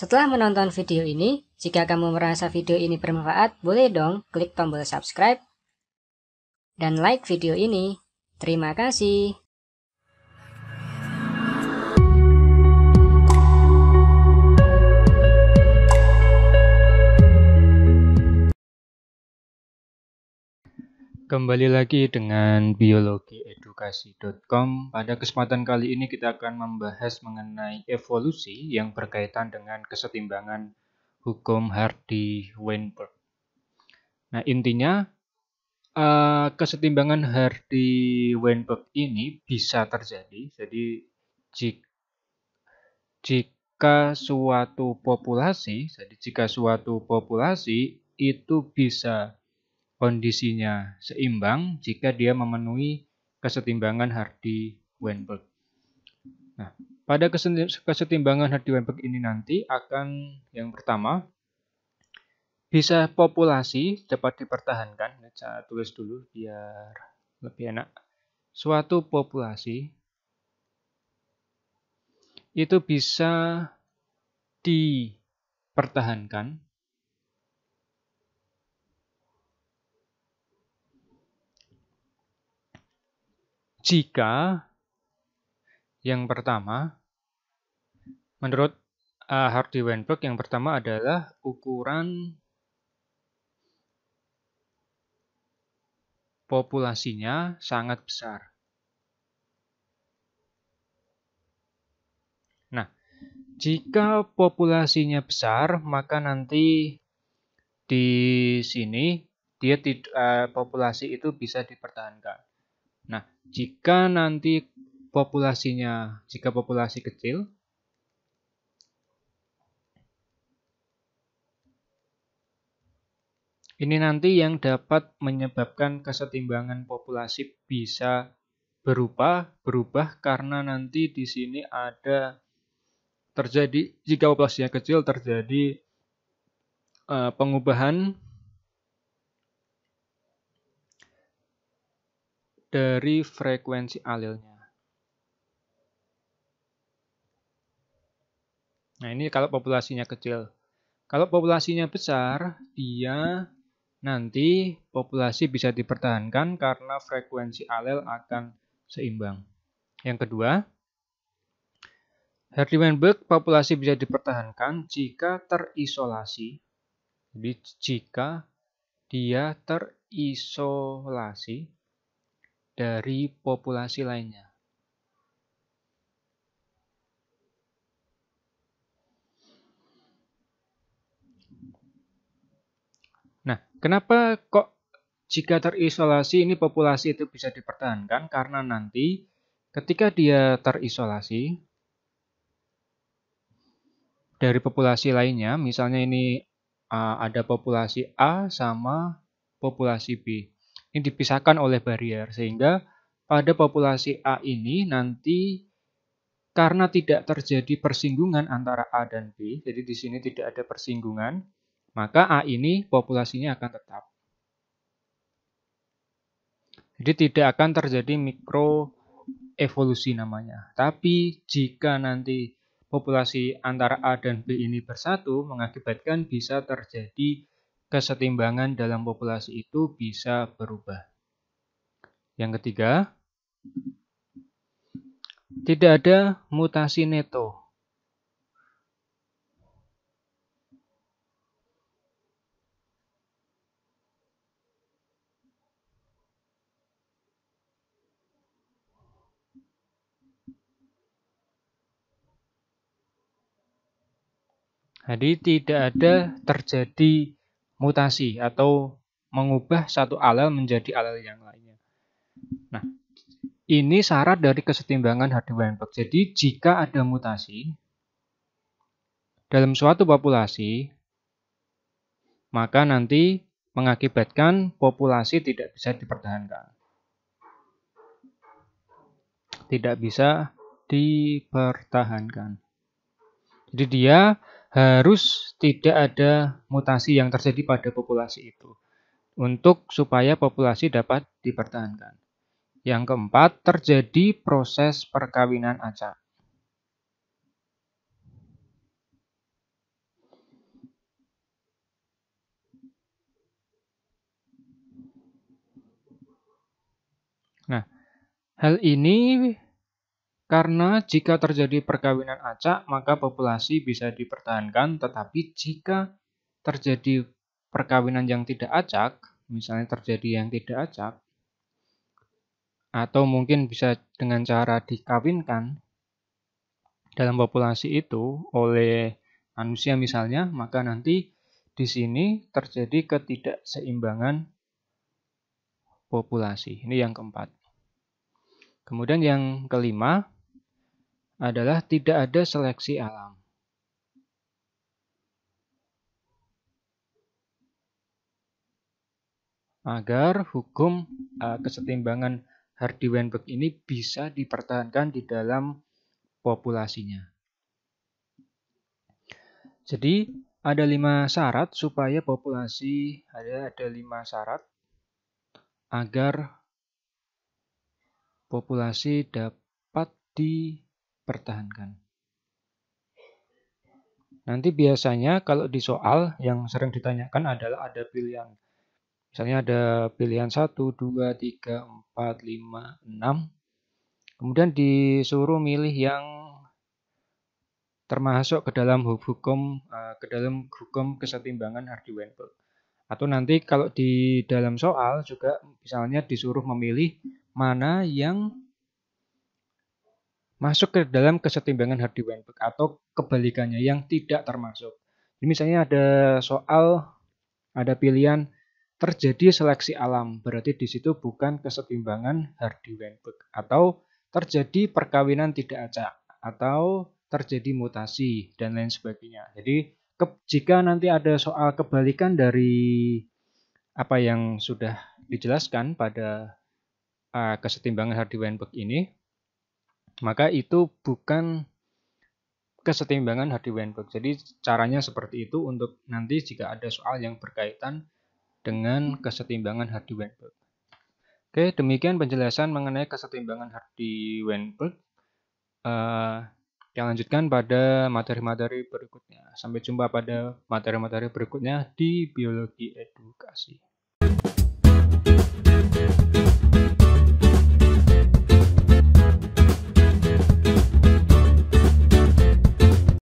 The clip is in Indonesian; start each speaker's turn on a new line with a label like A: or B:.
A: Setelah menonton video ini, jika kamu merasa video ini bermanfaat, boleh dong klik tombol subscribe dan like video ini. Terima kasih. Kembali lagi dengan biologiedukasi.com Pada kesempatan kali ini kita akan membahas mengenai evolusi yang berkaitan dengan kesetimbangan hukum Hardy-Weinberg. Nah, intinya eh, kesetimbangan Hardy-Weinberg ini bisa terjadi. Jadi jika suatu populasi, jadi jika suatu populasi itu bisa kondisinya seimbang jika dia memenuhi kesetimbangan Hardy-Weinberg. Nah, pada kesetimbangan Hardy-Weinberg ini nanti akan yang pertama bisa populasi dapat dipertahankan. Saya tulis dulu biar lebih enak. Suatu populasi itu bisa dipertahankan jika yang pertama menurut uh, Hardy Weinberg yang pertama adalah ukuran populasinya sangat besar. Nah, jika populasinya besar, maka nanti di sini dia uh, populasi itu bisa dipertahankan. Nah, jika nanti populasinya, jika populasi kecil, ini nanti yang dapat menyebabkan kesetimbangan populasi bisa berubah, berubah karena nanti di sini ada terjadi jika populasinya kecil terjadi eh, pengubahan dari frekuensi alilnya. Nah, ini kalau populasinya kecil. Kalau populasinya besar, dia nanti populasi bisa dipertahankan karena frekuensi alel akan seimbang. Yang kedua, herd weinberg populasi bisa dipertahankan jika terisolasi. Jadi jika dia terisolasi dari populasi lainnya. Nah, kenapa kok jika terisolasi ini populasi itu bisa dipertahankan? Karena nanti ketika dia terisolasi dari populasi lainnya, misalnya ini ada populasi A sama populasi B. Ini dipisahkan oleh barrier sehingga pada populasi A ini nanti karena tidak terjadi persinggungan antara A dan B, jadi di sini tidak ada persinggungan, maka A ini populasinya akan tetap. Jadi tidak akan terjadi mikro evolusi namanya. Tapi jika nanti populasi antara A dan B ini bersatu mengakibatkan bisa terjadi kesetimbangan dalam populasi itu bisa berubah. Yang ketiga, tidak ada mutasi neto. Jadi tidak ada terjadi mutasi atau mengubah satu alel menjadi alel yang lainnya. Nah, ini syarat dari kesetimbangan Hardy-Weinberg. Jadi jika ada mutasi dalam suatu populasi, maka nanti mengakibatkan populasi tidak bisa dipertahankan. Tidak bisa dipertahankan. Jadi dia harus tidak ada mutasi yang terjadi pada populasi itu untuk supaya populasi dapat dipertahankan. Yang keempat, terjadi proses perkawinan acak. Nah, hal ini karena jika terjadi perkawinan acak, maka populasi bisa dipertahankan, tetapi jika terjadi perkawinan yang tidak acak, misalnya terjadi yang tidak acak, atau mungkin bisa dengan cara dikawinkan dalam populasi itu oleh manusia misalnya, maka nanti di sini terjadi ketidakseimbangan populasi. Ini yang keempat. Kemudian yang kelima, adalah tidak ada seleksi alam. Agar hukum uh, kesetimbangan Hardy-Weinberg ini bisa dipertahankan di dalam populasinya. Jadi ada lima syarat supaya populasi ada ada lima syarat agar populasi dapat di pertahankan. Nanti biasanya kalau di soal yang sering ditanyakan adalah ada pilihan. Misalnya ada pilihan 1, 2, 3, 4, 5, 6. Kemudian disuruh milih yang termasuk ke dalam hukum eh, ke dalam hukum kesetimbangan hardy weinberg Atau nanti kalau di dalam soal juga misalnya disuruh memilih mana yang masuk ke dalam kesetimbangan Hardy Weinberg atau kebalikannya yang tidak termasuk. Jadi misalnya ada soal ada pilihan terjadi seleksi alam, berarti di situ bukan kesetimbangan Hardy Weinberg atau terjadi perkawinan tidak acak atau terjadi mutasi dan lain sebagainya. Jadi ke, jika nanti ada soal kebalikan dari apa yang sudah dijelaskan pada uh, kesetimbangan Hardy Weinberg ini, maka itu bukan kesetimbangan Hardy-Weinberg. Jadi caranya seperti itu untuk nanti jika ada soal yang berkaitan dengan kesetimbangan Hardy-Weinberg. Oke, demikian penjelasan mengenai kesetimbangan Hardy Weinberg. Uh, kita lanjutkan pada materi-materi berikutnya. Sampai jumpa pada materi-materi berikutnya di biologi edukasi.